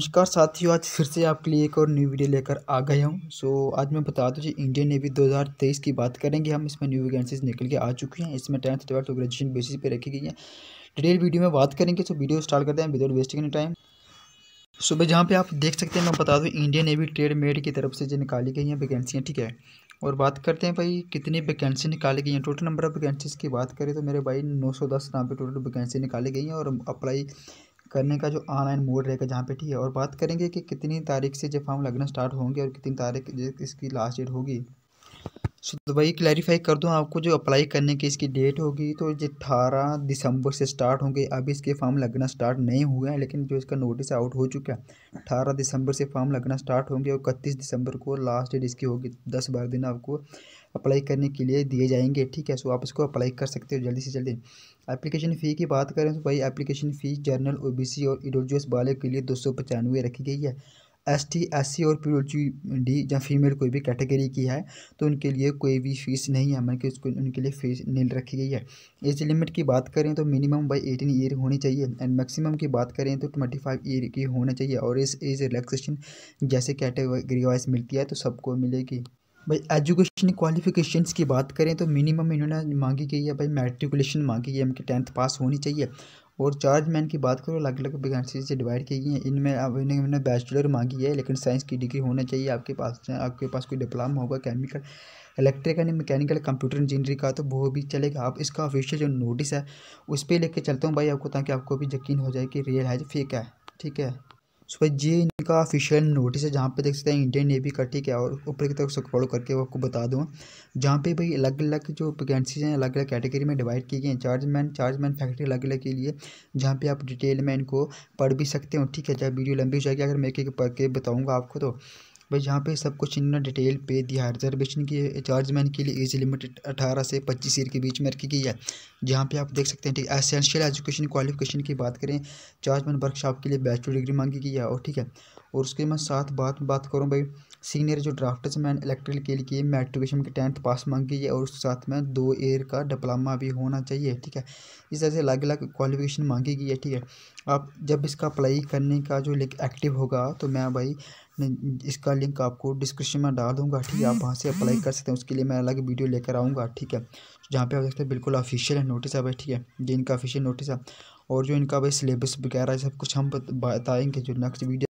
नमस्कार साथियों आज फिर से आपके लिए एक और न्यू वीडियो लेकर आ गया हूँ सो so, आज मैं बता दूँ जी इंडियन नेवी 2023 की बात करेंगे हम इसमें न्यू वैकेंसीज निकल के आ चुकी हैं इसमें टेंथ ट्वेल्थ तो ग्रेजुएशन बेसिस पे रखी गई है डिटेल वीडियो में बात करेंगे तो वीडियो स्टार्ट करते हैं विदाउट वेस्टिंग एनी टाइम सुबह जहाँ पर आप देख सकते हैं मैं बता दूँ इंडियन नेवी ट्रेड मेड की तरफ से जो निकाली गई हैं वैकेंसियाँ ठीक है और बात करते हैं भाई कितनी वैकेंसी निकाली गई हैं टोटल नंबर ऑफ वैकेंसीज की बात करें तो मेरे भाई नौ सौ दस नाम पर टोटल वैकेंसी निकाली गई हैं और अप्लाई करने का जो ऑनलाइन मोड रहेगा जहाँ पे ठीक है और बात करेंगे कि कितनी तारीख से जो फॉर्म लगना स्टार्ट होंगे और कितनी तारीख इसकी लास्ट डेट होगी सो तो वही क्लैरिफाई कर दूँ आपको जो अप्लाई करने की इसकी डेट होगी तो ये अठारह दिसंबर से स्टार्ट होंगे अभी इसके फॉर्म लगना स्टार्ट नहीं हुए हैं लेकिन जो इसका नोटिस आउट हो चुका है अठारह दिसंबर से फॉर्म लगना स्टार्ट होंगे और इकतीस दिसंबर को लास्ट डेट इसकी होगी दस बारह दिन आपको अप्लाई करने के लिए दिए जाएंगे ठीक है सो आप इसको अप्लाई कर सकते हो जल्दी से जल्दी एप्लीकेशन फ़ी की बात करें तो भाई एप्लीकेशन फ़ी जनरल ओ और एस e वाले के लिए दो सौ पचानवे रखी गई है एस टी एस सी और पी डी या फीमेल कोई भी कैटेगरी की है तो उनके लिए कोई भी फीस नहीं है बल्कि मतलब उसको उनके लिए फीस नील रखी गई है एज लिमिट की बात करें तो मिनिमम बाई एटीन ईयर होनी चाहिए एंड मैक्सिमम की बात करें तो ट्वेंटी फाइव ईयर की होना चाहिए और इस एज रिलैक्सेशन जैसे कैटेगरी वाइज मिलती है तो सबको मिलेगी भाई एजुकेशन क्वालिफिकेशन की बात करें तो मिनिमम इन्होंने मांगी गई है भाई मेट्रिकुलेशन मांगी है इनकी टेंथ पास होनी चाहिए और चार्ज मैन की बात करो अलग अलग वैकेंसी से डिवाइड की गई हैं इनमें अब इन्होंने बैचलर मांगी है लेकिन साइंस की डिग्री होना चाहिए आपके पास आपके पास कोई डिप्लोमा होगा chemical electrical and mechanical computer engineering का तो वो भी चलेगा आप इसका ऑफिशियल जो नोटिस है उस पर लेके चलता हूँ भाई आपको ताकि आपको भी यकीन हो जाए कि रियल है फेक है ठीक है सो ये इनका ऑफिशियल नोटिस है जहाँ पे देख सकते हैं इंडियन नेवी का ठीक है और ऊपर की तरफ स्क्रॉल करके आपको बता दूँ जहाँ पे भाई अलग अलग जो वैकेंसीज हैं अलग अलग कैटेगरी में डिवाइड की गई हैं चार्जमैन चार्जमैन फैक्ट्री अलग अलग के लिए जहाँ पे आप डिटेल में इनको पढ़ भी सकते हो ठीक है चाहे वीडियो लंबी हो जाएगी अगर मैं एक एक पढ़ के बताऊँगा आपको तो भाई यहाँ पे सब कुछ इन्होंने डिटेल पे दिया है रिजर्वेशन की चार्जमैन के लिए एज लिमिटेड अठारह से पच्चीस ईयर के बीच में रखी गई है जहाँ पे आप देख सकते हैं ठीक एसेंशियल एजुकेशन क्वालिफिकेशन की बात करें चार्जमैन वर्कशॉप के लिए बैचलर डिग्री मांगी गई है और ठीक है और उसके मैं साथ बात बात करूँ भाई सीनियर जो ड्राफ्टर्स मैंने इलेक्ट्रिकल के लिए मेट्रिकेशन की टेंथ पास मांगी है और उसके साथ में दो ईयर का डिप्लोमा भी होना चाहिए ठीक है इस तरह से अलग अलग क्वालिफिकेशन मांगी गई है ठीक है आप जब इसका अप्लाई करने का जो लिंक एक्टिव होगा तो मैं भाई इसका लिंक आपको डिस्क्रिप्शन में डाल दूँगा ठीक है आप वहाँ से अप्लाई कर सकते हैं उसके लिए मैं अलग वीडियो लेकर आऊँगा ठीक है जहाँ पर आप देखते हैं बिल्कुल ऑफिशियल है नोटिस है भाई ठीक है जिनका ऑफिशियल नोटिस है और जो इनका भाई सिलेबस वगैरह सब कुछ हम बताएंगे जो नेक्स्ट वीडियो